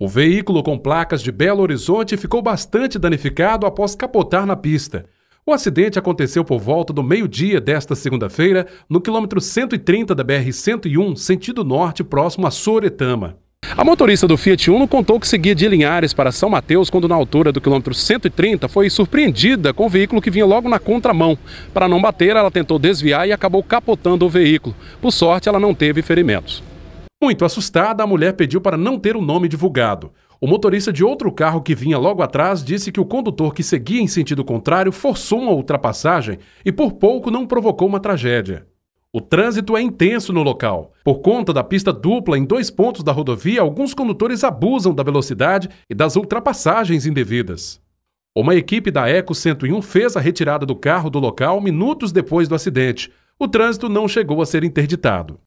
O veículo com placas de Belo Horizonte ficou bastante danificado após capotar na pista. O acidente aconteceu por volta do meio-dia desta segunda-feira, no quilômetro 130 da BR-101, sentido norte, próximo a Soretama. A motorista do Fiat Uno contou que seguia de Linhares para São Mateus quando, na altura do quilômetro 130, foi surpreendida com o veículo que vinha logo na contramão. Para não bater, ela tentou desviar e acabou capotando o veículo. Por sorte, ela não teve ferimentos. Muito assustada, a mulher pediu para não ter o nome divulgado. O motorista de outro carro que vinha logo atrás disse que o condutor que seguia em sentido contrário forçou uma ultrapassagem e por pouco não provocou uma tragédia. O trânsito é intenso no local. Por conta da pista dupla em dois pontos da rodovia, alguns condutores abusam da velocidade e das ultrapassagens indevidas. Uma equipe da Eco 101 fez a retirada do carro do local minutos depois do acidente. O trânsito não chegou a ser interditado.